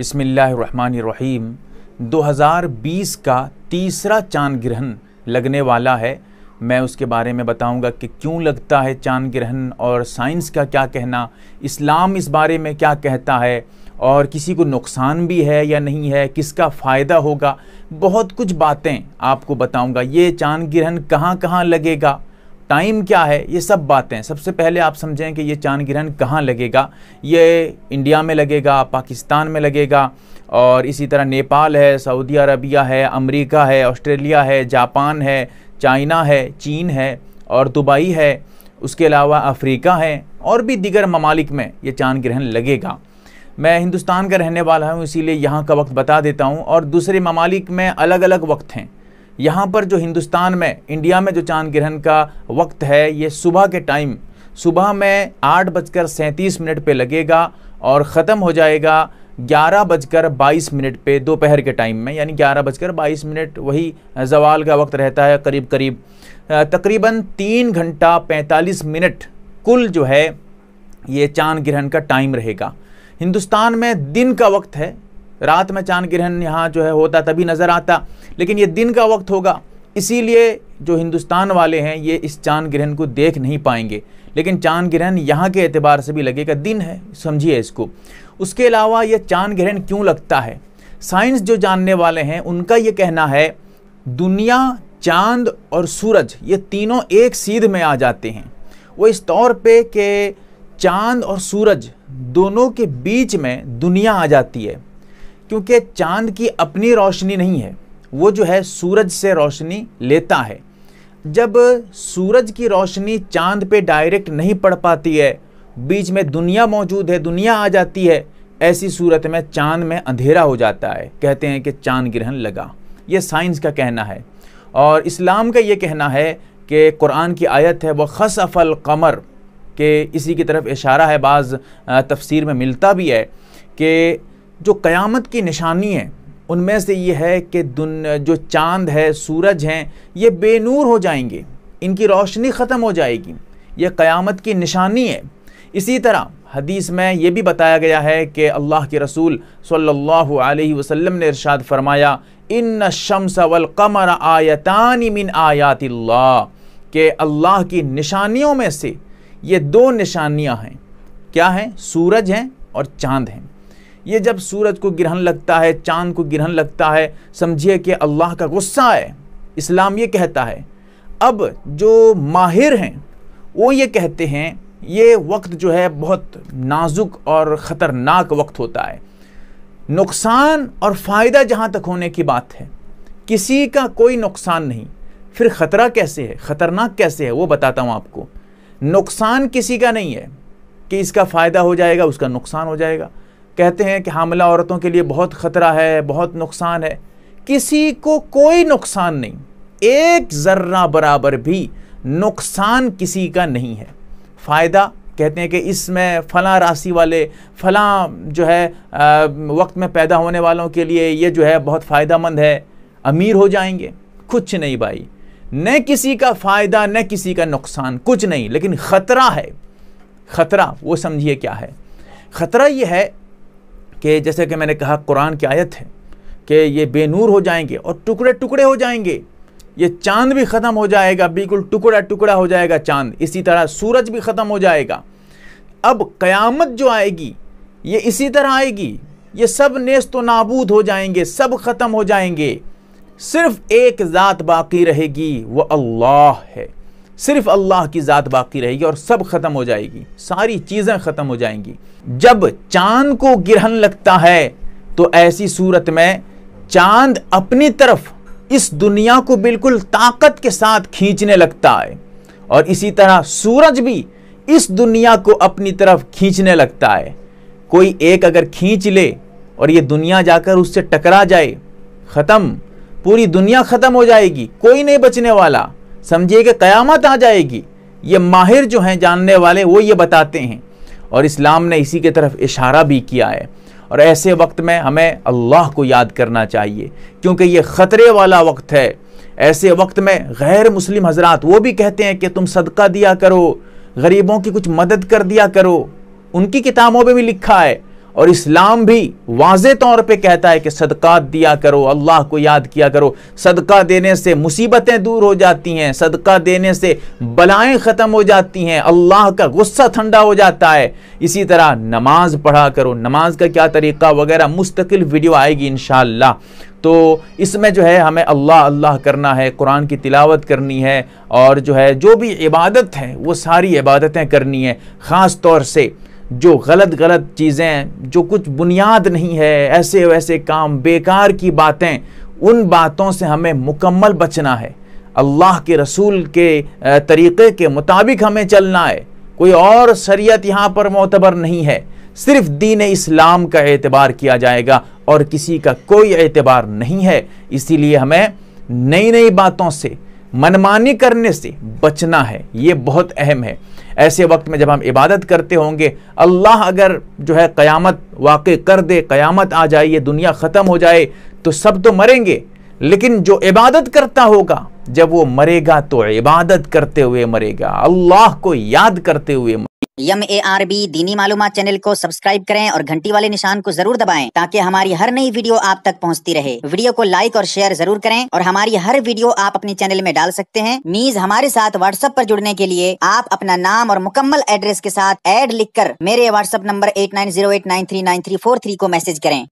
बिसमीम 2020 का तीसरा चांद ग्रहण लगने वाला है मैं उसके बारे में बताऊंगा कि क्यों लगता है चांद ग्रहण और साइंस का क्या कहना इस्लाम इस बारे में क्या कहता है और किसी को नुकसान भी है या नहीं है किसका फ़ायदा होगा बहुत कुछ बातें आपको बताऊंगा ये चांद ग्रहण कहाँ कहाँ लगेगा टाइम क्या है ये सब बातें सबसे पहले आप समझें कि ये चांद ग्रहण कहाँ लगेगा ये इंडिया में लगेगा पाकिस्तान में लगेगा और इसी तरह नेपाल है सऊदी अरबिया है अमेरिका है ऑस्ट्रेलिया है जापान है चाइना है चीन है और दुबई है उसके अलावा अफ्रीका है और भी दिगर ममालिक में ये चांद ग्रहण लगेगा मैं हिंदुस्तान का रहने वाला हूँ इसीलिए यहाँ का वक्त बता देता हूँ और दूसरे ममालिक में अलग अलग वक्त हैं यहाँ पर जो हिंदुस्तान में इंडिया में जो चांद ग्रहण का वक्त है ये सुबह के टाइम सुबह में आठ बजकर सैंतीस मिनट पे लगेगा और ख़त्म हो जाएगा ग्यारह बजकर बाईस मिनट पे दोपहर के टाइम में यानी ग्यारह बजकर बाईस मिनट वही जवाल का वक्त रहता है करीब करीब तकरीबन तीन घंटा पैंतालीस मिनट कुल जो है ये चांद ग्रहण का टाइम रहेगा हिंदुस्तान में दिन का वक्त है रात में चांद ग्रहण यहाँ जो है होता तभी नज़र आता लेकिन ये दिन का वक्त होगा इसीलिए जो हिंदुस्तान वाले हैं ये इस चांद ग्रहण को देख नहीं पाएंगे लेकिन चांद ग्रहण यहाँ के एतबार से भी लगेगा दिन है समझिए इसको उसके अलावा ये चांद ग्रहण क्यों लगता है साइंस जो जानने वाले हैं उनका ये कहना है दुनिया चांद और सूरज ये तीनों एक सीध में आ जाते हैं वो इस तौर पे कि चांद और सूरज दोनों के बीच में दुनिया आ जाती है क्योंकि चांद की अपनी रोशनी नहीं है वो जो है सूरज से रोशनी लेता है जब सूरज की रोशनी चांद पे डायरेक्ट नहीं पड़ पाती है बीच में दुनिया मौजूद है दुनिया आ जाती है ऐसी सूरत में चांद में अंधेरा हो जाता है कहते हैं कि चांद ग्रहण लगा ये साइंस का कहना है और इस्लाम का ये कहना है कि कुरान की आयत है वह खस अफल कमर के इसी की तरफ इशारा है बाज़ तफसीर में मिलता भी है कि जो क़यामत की निशानी है उनमें से ये है कि दुन जो चांद है सूरज हैं ये बेनूर हो जाएंगे इनकी रोशनी ख़त्म हो जाएगी ये क़यामत की निशानी है इसी तरह हदीस में ये भी बताया गया है कि अल्लाह के रसूल सल्लल्लाहु अलैहि वसल्लम ने इरशाद फरमाया इन शम्स वल कमर आयतान मिन आयात के अल्लाह की निशानियों में से ये दो निशानियां हैं क्या हैं सूरज हैं और चांद हैं ये जब सूरज को ग्रहण लगता है चांद को ग्रहण लगता है समझिए कि अल्लाह का गुस्सा है इस्लाम ये कहता है अब जो माहिर हैं वो ये कहते हैं ये वक्त जो है बहुत नाजुक और ख़तरनाक वक्त होता है नुकसान और फ़ायदा जहाँ तक होने की बात है किसी का कोई नुकसान नहीं फिर ख़तरा कैसे है ख़तरनाक कैसे है वो बताता हूँ आपको नुकसान किसी का नहीं है कि इसका फ़ायदा हो जाएगा उसका नुकसान हो जाएगा कहते हैं कि हामला औरतों के लिए बहुत ख़तरा है बहुत नुकसान है किसी को कोई नुकसान नहीं एक ज़र्रा बराबर भी नुकसान किसी का नहीं है फ़ायदा कहते हैं कि इसमें फ़लाँ राशि वाले फ़लाँ जो है आ, वक्त में पैदा होने वालों के लिए ये जो है बहुत फ़ायदा है अमीर हो जाएंगे कुछ नहीं भाई न किसी का फ़ायदा न किसी का नुकसान कुछ नहीं लेकिन ख़तरा है ख़तरा वो समझिए क्या है ख़तरा यह है कि जैसे कि मैंने कहा कुरान की आयत है कि ये बेनूर हो जाएंगे और टुकड़े टुकड़े हो जाएंगे ये चांद भी ख़त्म हो जाएगा बिल्कुल टुकड़ा टुकड़ा हो जाएगा चांद इसी तरह सूरज भी ख़त्म हो जाएगा अब क़यामत जो आएगी ये इसी तरह आएगी ये सब नेस्त तो नाबूद हो जाएंगे सब ख़त्म हो जाएंगे सिर्फ एक ज़ात बाकी रहेगी वो अल्लाह है सिर्फ अल्लाह की ज़ात बाकी रहेगी और सब ख़त्म हो जाएगी सारी चीज़ें ख़त्म हो जाएंगी जब चांद को ग्रहण लगता है तो ऐसी सूरत में चांद अपनी तरफ इस दुनिया को बिल्कुल ताकत के साथ खींचने लगता है और इसी तरह सूरज भी इस दुनिया को अपनी तरफ खींचने लगता है कोई एक अगर खींच ले और ये दुनिया जाकर उससे टकरा जाए ख़त्म पूरी दुनिया ख़त्म हो जाएगी कोई नहीं बचने वाला समझिए कि क़यामत आ जाएगी ये माहिर जो हैं जानने वाले वो ये बताते हैं और इस्लाम ने इसी की तरफ इशारा भी किया है और ऐसे वक्त में हमें अल्लाह को याद करना चाहिए क्योंकि ये ख़तरे वाला वक्त है ऐसे वक्त में गैर मुस्लिम हजरात वो भी कहते हैं कि तुम सदका दिया करो गरीबों की कुछ मदद कर दिया करो उनकी किताबों में भी लिखा है और इस्लाम भी वाज तौर पे कहता है कि सदका दिया करो अल्लाह को याद किया करो सदका देने से मुसीबतें दूर हो जाती हैं सदका देने से बलाएं ख़त्म हो जाती हैं अल्लाह का गुस्सा ठंडा हो जाता है इसी तरह नमाज पढ़ा करो नमाज का क्या तरीक़ा वगैरह मुस्तकिल वीडियो आएगी इन तो इसमें जो है हमें अल्लाह अल्लाह करना है कुरान की तिलावत करनी है और जो है जो भी इबादत है वो सारी इबादतें करनी है ख़ास तौर से जो गलत गलत चीज़ें जो कुछ बुनियाद नहीं है ऐसे वैसे काम बेकार की बातें उन बातों से हमें मुकम्मल बचना है अल्लाह के रसूल के तरीक़े के मुताबिक हमें चलना है कोई और शरीयत यहाँ पर मोतबर नहीं है सिर्फ दीन इस्लाम का एतबार किया जाएगा और किसी का कोई एतबार नहीं है इसीलिए हमें नई नई बातों से मनमानी करने से बचना है ये बहुत अहम है ऐसे वक्त में जब हम इबादत करते होंगे अल्लाह अगर जो है क़यामत वाकई कर दे क़यामत आ जाए ये दुनिया ख़त्म हो जाए तो सब तो मरेंगे लेकिन जो इबादत करता होगा जब वो मरेगा तो इबादत करते हुए मरेगा अल्लाह को याद करते हुए यम ए आर बी दीनी मालूम चैनल को सब्सक्राइब करें और घंटी वाले निशान को जरूर दबाएं ताकि हमारी हर नई वीडियो आप तक पहुंचती रहे वीडियो को लाइक और शेयर जरूर करें और हमारी हर वीडियो आप अपने चैनल में डाल सकते हैं मीज हमारे साथ व्हाट्सएप पर जुड़ने के लिए आप अपना नाम और मुकम्मल एड्रेस के साथ एड लिखकर मेरे व्हाट्सएप नंबर एट को मैसेज करें